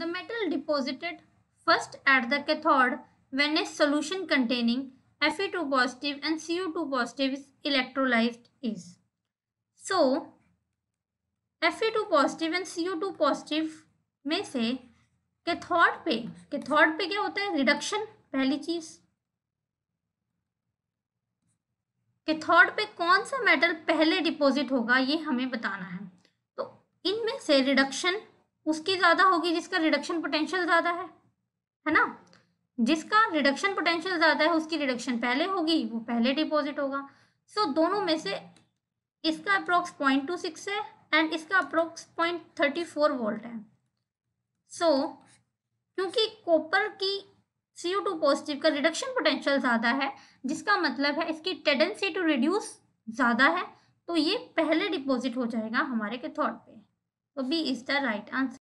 The metal deposited first at the cathode when a solution containing Fe2 positive and CO2 positive is electrolyzed is. So, Fe2 positive and CO2 positive में से cathode पे cathode पे क्या होता है reduction पहली चीज cathode पे कौन सा मेटल पहले डिपॉजिट होगा ये हमें बताना है तो इनमें से रिडक्शन उसकी ज़्यादा होगी जिसका रिडक्शन पोटेंशियल ज़्यादा है है ना जिसका रिडक्शन पोटेंशियल ज़्यादा है उसकी रिडक्शन पहले होगी वो पहले डिपॉजिट होगा सो so, दोनों में से इसका अप्रोक्स पॉइंट टू सिक्स है एंड इसका approx point thirty four volt है सो so, क्योंकि कॉपर की सी टू पॉजिटिव का रिडक्शन पोटेंशियल ज़्यादा है जिसका मतलब है इसकी टेंडेंसी टू रिड्यूस ज़्यादा है तो ये पहले डिपॉजिट हो जाएगा हमारे के थॉट पे B is the right answer.